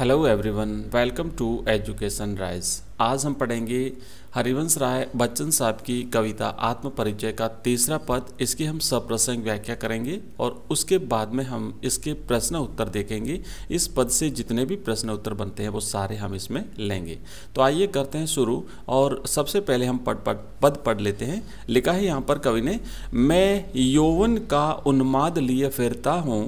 Hello everyone, welcome to Education Rise. आज हम पढ़ेंगे हरिवंश राय बच्चन साहब की कविता आत्म परिचय का तीसरा पद इसकी हम सब प्रसंग व्याख्या करेंगे और उसके बाद में हम इसके प्रश्न उत्तर देखेंगे इस पद से जितने भी प्रश्न उत्तर बनते हैं वो सारे हम इसमें लेंगे तो आइए करते हैं शुरू और सबसे पहले हम पद पद पद पढ़ लेते हैं लिखा है यहाँ पर कवि ने मैं यौवन का उन्माद लिए फिरता हूँ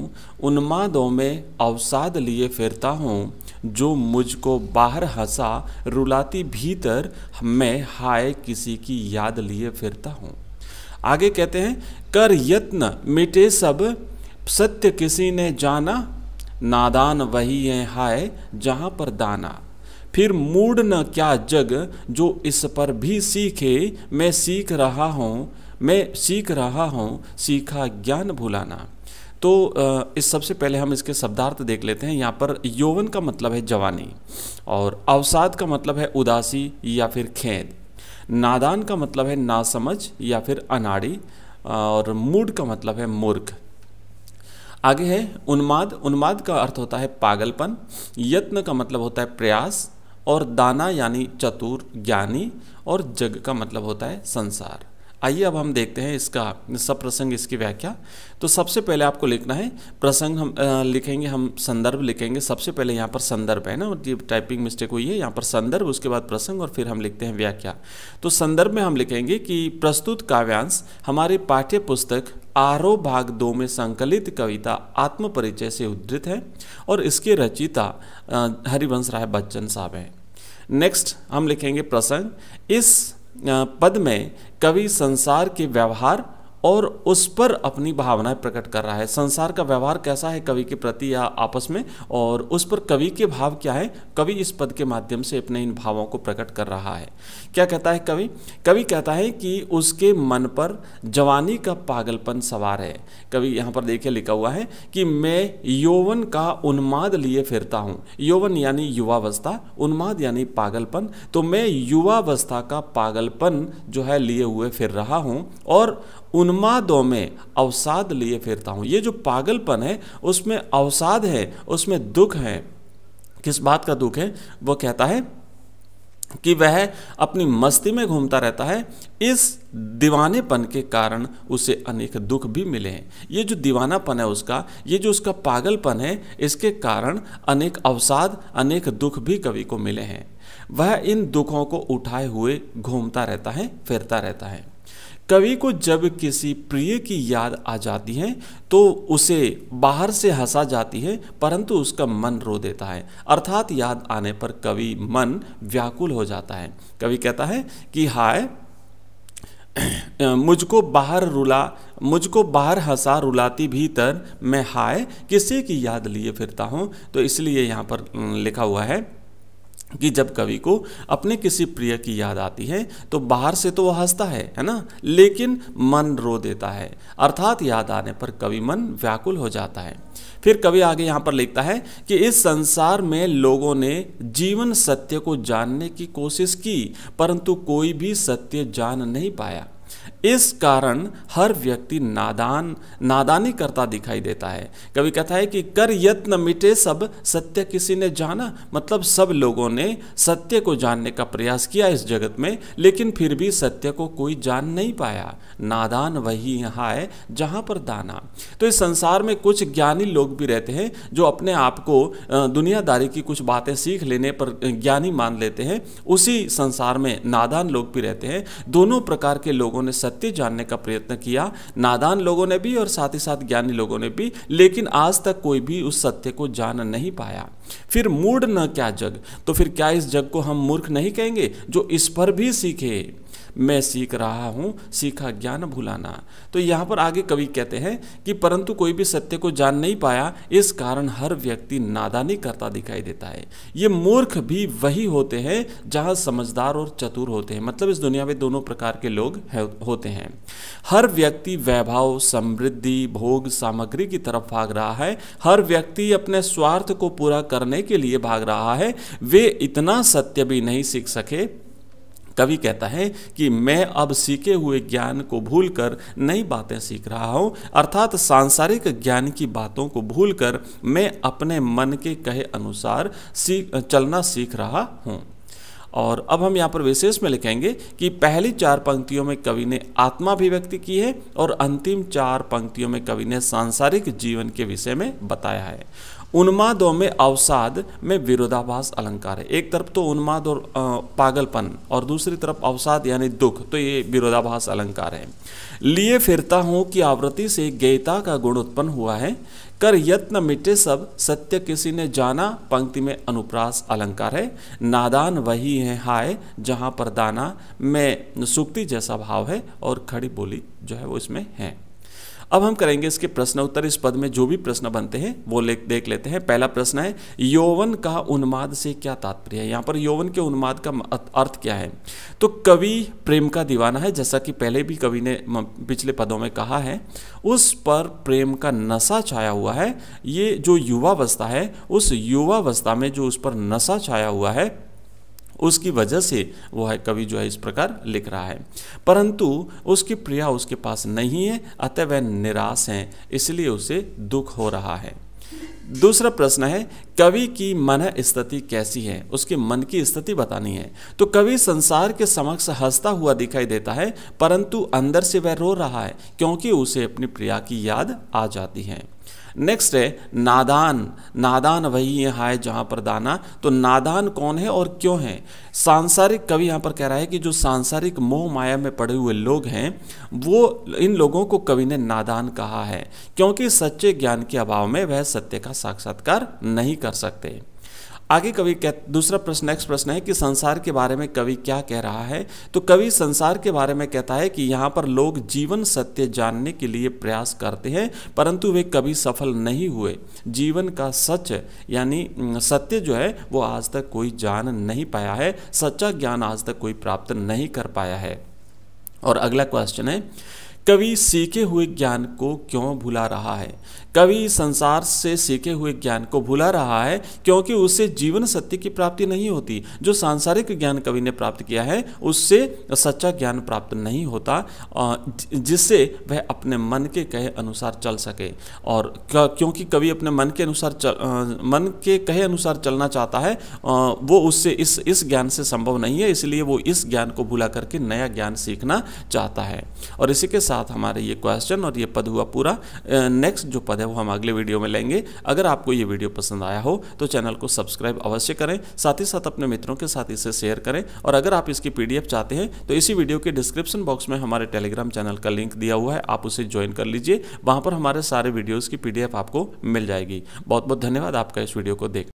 उन्मादों में अवसाद लिए फिरता हूँ जो मुझको बाहर हंसा रुलाती छाती भीतर मैं हाय किसी की याद लिए फिरता हूँ आगे कहते हैं कर यत्न मिटे सब सत्य किसी ने जाना नादान वही है हाय जहाँ पर दाना फिर मूड न क्या जग जो इस पर भी सीखे मैं सीख रहा हूँ मैं सीख रहा हूँ सीखा ज्ञान भुलाना तो इस सबसे पहले हम इसके शब्दार्थ देख लेते हैं यहाँ पर यौवन का मतलब है जवानी और अवसाद का मतलब है उदासी या फिर खेद नादान का मतलब है नासमझ या फिर अनाड़ी और मूड का मतलब है मूर्ख आगे है उन्माद उन्माद का अर्थ होता है पागलपन यत्न का मतलब होता है प्रयास और दाना यानी चतुर ज्ञानी और जग का मतलब होता है संसार आइए अब हम देखते हैं इसका सब प्रसंग इसकी व्याख्या तो सबसे पहले आपको लिखना है प्रसंग हम लिखेंगे हम संदर्भ लिखेंगे सबसे पहले यहाँ पर संदर्भ है ना ये टाइपिंग मिस्टेक हुई है यहाँ पर संदर्भ उसके बाद प्रसंग और फिर हम लिखते हैं व्याख्या तो संदर्भ में हम लिखेंगे कि प्रस्तुत काव्यांश हमारे पाठ्य पुस्तक आरो भाग दो में संकलित कविता आत्मपरिचय से उद्धृत है और इसके रचिता हरिवंश राय बच्चन साहब हैं नेक्स्ट हम लिखेंगे प्रसंग इस पद में कवि संसार के व्यवहार और उस पर अपनी भावनाएं प्रकट कर रहा है संसार का व्यवहार कैसा है कवि के प्रति या आपस में और उस पर कवि के भाव क्या है कवि इस पद के माध्यम से अपने इन भावों को प्रकट कर रहा है क्या कहता है कवि कवि कहता है कि उसके मन पर जवानी का पागलपन सवार है कवि यहाँ पर देखिए लिखा हुआ है कि मैं यौवन का उन्माद लिए फिरता हूँ यौवन यानी युवावस्था उन्माद यानी पागलपन तो मैं युवावस्था का पागलपन जो है लिए हुए फिर रहा हूँ और उन्मादों में अवसाद लिए फिरता हूँ ये जो पागलपन है उसमें अवसाद है उसमें दुख है किस बात का दुख है वो कहता है कि वह अपनी मस्ती में घूमता रहता है इस दीवानेपन के कारण उसे अनेक दुख भी मिले हैं ये जो दीवानापन है उसका ये जो उसका पागलपन है इसके कारण अनेक अवसाद अनेक दुख भी कवि को मिले हैं वह इन दुखों को उठाए हुए घूमता रहता है फिरता रहता है कवि को जब किसी प्रिय की याद आ जाती है तो उसे बाहर से हंसा जाती है परंतु उसका मन रो देता है अर्थात याद आने पर कवि मन व्याकुल हो जाता है कवि कहता है कि हाय मुझको बाहर रुला मुझको बाहर हंसा रुलाती भीतर मैं हाय किसी की याद लिए फिरता हूँ तो इसलिए यहाँ पर लिखा हुआ है कि जब कवि को अपने किसी प्रिय की याद आती है तो बाहर से तो वह हंसता है है ना लेकिन मन रो देता है अर्थात याद आने पर कवि मन व्याकुल हो जाता है फिर कवि आगे यहाँ पर लिखता है कि इस संसार में लोगों ने जीवन सत्य को जानने की कोशिश की परंतु कोई भी सत्य जान नहीं पाया इस कारण हर व्यक्ति नादान नादानी करता दिखाई देता है कभी कहता है कि कर यत्न मिटे सब सत्य किसी ने जाना मतलब सब लोगों ने सत्य को जानने का प्रयास किया इस जगत में लेकिन फिर भी सत्य को कोई जान नहीं पाया नादान वही यहाँ है जहाँ पर दाना तो इस संसार में कुछ ज्ञानी लोग भी रहते हैं जो अपने आप को दुनियादारी की कुछ बातें सीख लेने पर ज्ञानी मान लेते हैं उसी संसार में नादान लोग भी रहते हैं दोनों प्रकार के लोगों ने सत्य जानने का प्रयत्न किया नादान लोगों ने भी और साथ ही साथ ज्ञानी लोगों ने भी लेकिन आज तक कोई भी उस सत्य को जान नहीं पाया फिर मूड न क्या जग तो फिर क्या इस जग को हम मूर्ख नहीं कहेंगे जो इस पर भी सीखे मैं सीख रहा हूँ सीखा ज्ञान भुलाना तो यहाँ पर आगे कवि कहते हैं कि परंतु कोई भी सत्य को जान नहीं पाया इस कारण हर व्यक्ति नादानी करता दिखाई देता है ये मूर्ख भी वही होते हैं जहाँ समझदार और चतुर होते हैं मतलब इस दुनिया में दोनों प्रकार के लोग है, होते हैं हर व्यक्ति वैभव समृद्धि भोग सामग्री की तरफ भाग रहा है हर व्यक्ति अपने स्वार्थ को पूरा कर करने के लिए भाग रहा है वे इतना सत्य भी नहीं सीख सके कवि कहता है कि मैं अब सीखे हुए ज्ञान को भूलकर नई बातें सीख रहा हूँ अर्थात सांसारिक ज्ञान की बातों को भूलकर मैं अपने मन के कहे अनुसार सीख चलना सीख रहा हूँ और अब हम यहाँ पर विशेष में लिखेंगे कि पहली चार पंक्तियों में कवि ने आत्मा अभिव्यक्ति की है और अंतिम चार पंक्तियों में कवि ने सांसारिक जीवन के विषय में बताया है उन्मादों में अवसाद में विरोधाभास अलंकार है एक तरफ तो उन्माद और पागलपन और दूसरी तरफ अवसाद यानी दुख तो ये विरोधाभास अलंकार है लिए फिरता हूँ कि आवृत्ति से गेता का गुण उत्पन्न हुआ है कर यत्न मिटे सब सत्य किसी ने जाना पंक्ति में अनुप्रास अलंकार है नादान वही है हाय जहाँ पर दाना में सुक्ति जैसा भाव है और खड़ी बोली जो है वो इसमें है अब हम करेंगे इसके प्रश्न उत्तर इस पद में जो भी प्रश्न बनते हैं वो ले देख लेते हैं पहला प्रश्न है यौवन का उन्माद से क्या तात्पर्य है यहाँ पर यौवन के उन्माद का अर्थ क्या है तो कवि प्रेम का दीवाना है जैसा कि पहले भी कवि ने पिछले पदों में कहा है उस पर प्रेम का नशा छाया हुआ है ये जो युवावस्था है उस युवावस्था में जो उस पर नशा छाया हुआ है उसकी वजह से वो है कवि जो है इस प्रकार लिख रहा है परंतु उसकी प्रिया उसके पास नहीं है अतः वह निराश हैं इसलिए उसे दुख हो रहा है दूसरा प्रश्न है कवि की मन स्थिति कैसी है उसके मन की स्थिति बतानी है तो कवि संसार के समक्ष हंसता हुआ दिखाई देता है परंतु अंदर से वह रो रहा है क्योंकि उसे अपनी प्रिया की याद आ जाती है नेक्स्ट है नादान नादान वही है जहाँ पर दाना तो नादान कौन है और क्यों है सांसारिक कवि यहाँ पर कह रहा है कि जो सांसारिक मोह माया में पड़े हुए लोग हैं वो इन लोगों को कवि ने नादान कहा है क्योंकि सच्चे ज्ञान के अभाव में वह सत्य का साक्षात्कार नहीं कर सकते आगे कवि कह दूसरा प्रश्न नेक्स्ट प्रश्न है कि संसार के बारे में कवि क्या कह रहा है तो कवि संसार के बारे में कहता है कि यहाँ पर लोग जीवन सत्य जानने के लिए प्रयास करते हैं परंतु वे कभी सफल नहीं हुए जीवन का सच यानी सत्य जो है वो आज तक कोई जान नहीं पाया है सच्चा ज्ञान आज तक कोई प्राप्त नहीं कर पाया है और अगला क्वेश्चन है कवि सीखे हुए ज्ञान को क्यों भुला रहा है कवि संसार से सीखे हुए ज्ञान को भुला रहा है क्योंकि उससे जीवन सत्य की प्राप्ति नहीं होती जो सांसारिक ज्ञान कवि ने प्राप्त किया है उससे सच्चा ज्ञान प्राप्त नहीं होता जिससे वह अपने मन के कहे अनुसार चल सके और क्योंकि कवि अपने मन के अनुसार चल मन के कहे अनुसार चलना चाहता है वो उससे इस इस ज्ञान से संभव नहीं है इसलिए वो इस ज्ञान को भुला करके नया ज्ञान सीखना चाहता है और इसी के साथ साथ हमारे ये क्वेश्चन और ये पद हुआ पूरा नेक्स्ट जो पद है वो हम अगले वीडियो में लेंगे अगर आपको ये वीडियो पसंद आया हो तो चैनल को सब्सक्राइब अवश्य करें साथ ही साथ अपने मित्रों के साथ इसे शेयर करें और अगर आप इसकी पीडीएफ चाहते हैं तो इसी वीडियो के डिस्क्रिप्शन बॉक्स में हमारे टेलीग्राम चैनल का लिंक दिया हुआ है आप उसे ज्वाइन कर लीजिए वहाँ पर हमारे सारे वीडियोज़ की पीडीएफ आपको मिल जाएगी बहुत बहुत धन्यवाद आपका इस वीडियो को देख